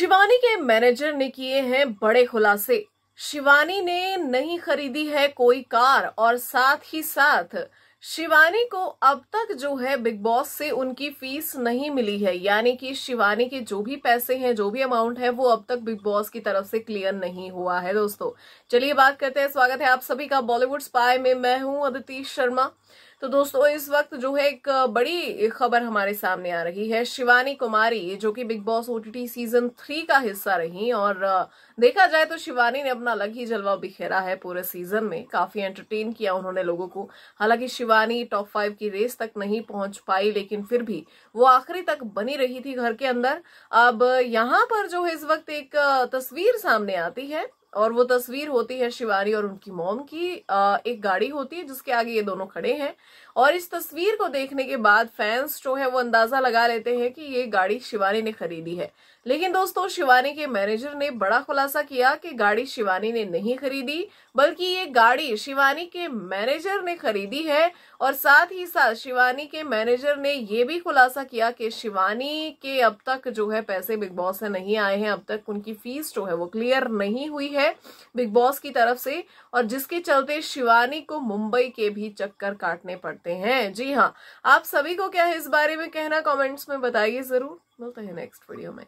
शिवानी के मैनेजर ने किए हैं बड़े खुलासे शिवानी ने नहीं खरीदी है कोई कार और साथ ही साथ शिवानी को अब तक जो है बिग बॉस से उनकी फीस नहीं मिली है यानी कि शिवानी के जो भी पैसे हैं जो भी अमाउंट है वो अब तक बिग बॉस की तरफ से क्लियर नहीं हुआ है दोस्तों चलिए बात करते हैं स्वागत है आप सभी का बॉलीवुड स्पाई में मैं हूं अदिति शर्मा तो दोस्तों इस वक्त जो है एक बड़ी खबर हमारे सामने आ रही है शिवानी कुमारी जो कि Bigg Boss OTT season three का हिस्सा रही और देखा जाए तो शिवानी ने अपना अलग ही जलवा बिखेरा है पूरे सीजन में काफी एंटरटेन किया उन्होंने लोगों को हालांकि शिवानी टॉप फाइव की रेस तक नहीं पहुंच पाई लेकिन फिर भी वो आखिरी तक बनी रही थी घर के अंदर अब यहां पर जो है इस वक्त एक तस्वीर सामने आती है और वो तस्वीर होती है शिवानी और उनकी मोम की एक गाड़ी होती है जिसके आगे ये दोनों खड़े हैं और इस तस्वीर को देखने के बाद फैंस जो है वो अंदाजा लगा लेते हैं कि ये गाड़ी शिवानी ने खरीदी है लेकिन दोस्तों शिवानी के मैनेजर ने बड़ा खुलासा किया कि गाड़ी शिवानी ने नहीं खरीदी बल्कि ये गाड़ी शिवानी के मैनेजर ने खरीदी है और साथ ही साथ शिवानी के मैनेजर ने ये भी खुलासा किया कि शिवानी के अब तक जो है पैसे बिग बॉस से नहीं आए हैं अब तक उनकी फीस जो है वो क्लियर नहीं हुई है है बिग बॉस की तरफ से और जिसके चलते शिवानी को मुंबई के भी चक्कर काटने पड़ते हैं जी हाँ आप सभी को क्या है इस बारे में कहना कमेंट्स में बताइए जरूर मिलते हैं नेक्स्ट वीडियो में